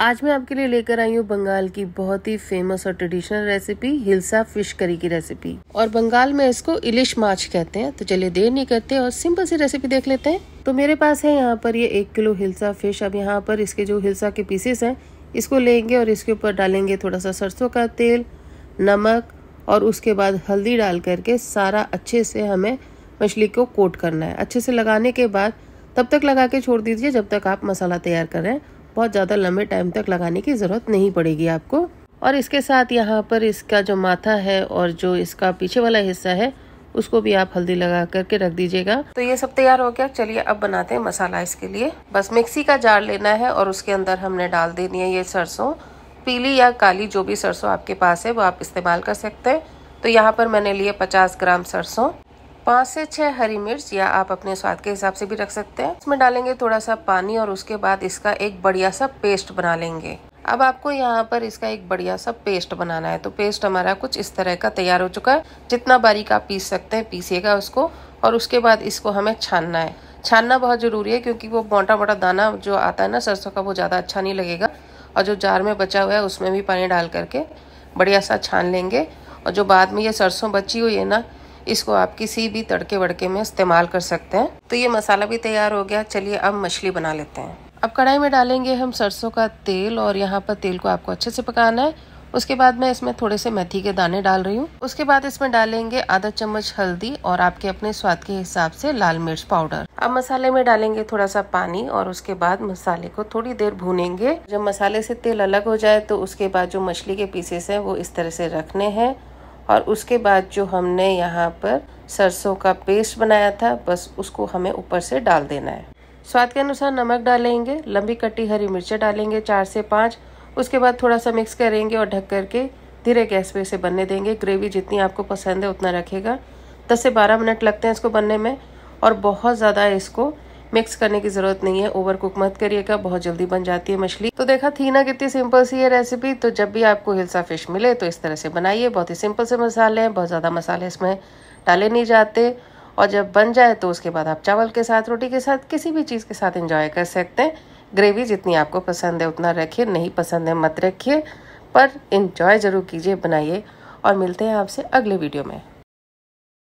आज मैं आपके लिए लेकर आई हूँ बंगाल की बहुत ही फेमस और traditional recipe hilsa fish curry की रेसिपी और बंगाल में इसको इलिश माछ कहते हैं तो चलिए देर नहीं करते और सिंपल सी रेसिपी देख लेते हैं तो मेरे पास है यहाँ पर ये एक किलो हिलसा फिश अब यहाँ पर इसके जो हिलसा के पीसेस हैं इसको लेंगे और इसके ऊपर डालेंगे थोड़ा सा सरसों का तेल नमक और उसके बाद हल्दी डाल करके सारा अच्छे से हमें मछली को कोट करना है अच्छे से लगाने के बाद तब तक लगा के छोड़ दीजिए जब तक आप मसाला तैयार कर रहे हैं बहुत ज़्यादा लंबे टाइम तक लगाने की ज़रूरत नहीं पड़ेगी आपको और इसके साथ यहाँ पर इसका जो माथा है और जो इसका पीछे वाला हिस्सा है उसको भी आप हल्दी लगा करके रख दीजिएगा तो ये सब तैयार हो गया चलिए अब बनाते हैं मसाला इसके लिए बस मिक्सी का जार लेना है और उसके अंदर हमने डाल देनी है ये सरसों पीली या काली जो भी सरसों आपके पास है वो आप इस्तेमाल कर सकते हैं तो यहाँ पर मैंने लिए 50 ग्राम सरसों पाँच से छह हरी मिर्च या आप अपने स्वाद के हिसाब से भी रख सकते हैं इसमें डालेंगे थोड़ा सा पानी और उसके बाद इसका एक बढ़िया सा पेस्ट बना लेंगे अब आपको यहाँ पर इसका एक बढ़िया सा पेस्ट बनाना है तो पेस्ट हमारा कुछ इस तरह का तैयार हो चुका है जितना बारीक आप पीस सकते हैं पीसीएगा उसको और उसके बाद इसको हमें छानना है छानना बहुत ज़रूरी है क्योंकि वो मोटा मोटा दाना जो आता है ना सरसों का वो ज़्यादा अच्छा नहीं लगेगा और जो जार में बचा हुआ है उसमें भी पानी डाल करके बढ़िया सा छान लेंगे और जो बाद में ये सरसों बची हुई है ना इसको आप किसी भी तड़के वड़के में इस्तेमाल कर सकते हैं तो ये मसाला भी तैयार हो गया चलिए अब मछली बना लेते हैं अब कढ़ाई में डालेंगे हम सरसों का तेल और यहाँ पर तेल को आपको अच्छे से पकाना है उसके बाद मैं इसमें थोड़े से मेथी के दाने डाल रही हूँ उसके बाद इसमें डालेंगे आधा चम्मच हल्दी और आपके अपने स्वाद के हिसाब से लाल मिर्च पाउडर अब मसाले में डालेंगे थोड़ा सा पानी और उसके बाद मसाले को थोड़ी देर भूनेंगे जब मसाले से तेल अलग हो जाए तो उसके बाद जो मछली के पीसेस हैं वो इस तरह से रखने हैं और उसके बाद जो हमने यहाँ पर सरसों का पेस्ट बनाया था बस उसको हमें ऊपर से डाल देना है स्वाद के अनुसार नमक डालेंगे लंबी कटी हरी मिर्चें डालेंगे चार से पाँच उसके बाद थोड़ा सा मिक्स करेंगे और ढक करके धीरे गैस पे इसे बनने देंगे ग्रेवी जितनी आपको पसंद है उतना रखेगा दस से बारह मिनट लगते हैं इसको बनने में और बहुत ज़्यादा इसको मिक्स करने की ज़रूरत नहीं है ओवर कुक मत करिएगा बहुत जल्दी बन जाती है मछली तो देखा थी ना कितनी सिंपल सी है रेसिपी तो जब भी आपको हिलसा फिश मिले तो इस तरह से बनाइए बहुत ही सिंपल से मसाले हैं बहुत ज़्यादा मसाले इसमें डाले नहीं जाते और जब बन जाए तो उसके बाद आप चावल के साथ रोटी के साथ किसी भी चीज़ के साथ इंजॉय कर सकते हैं ग्रेवी जितनी आपको पसंद है उतना रखिए नहीं पसंद है मत रखिए पर इंजॉय ज़रूर कीजिए बनाइए और मिलते हैं आपसे अगले वीडियो में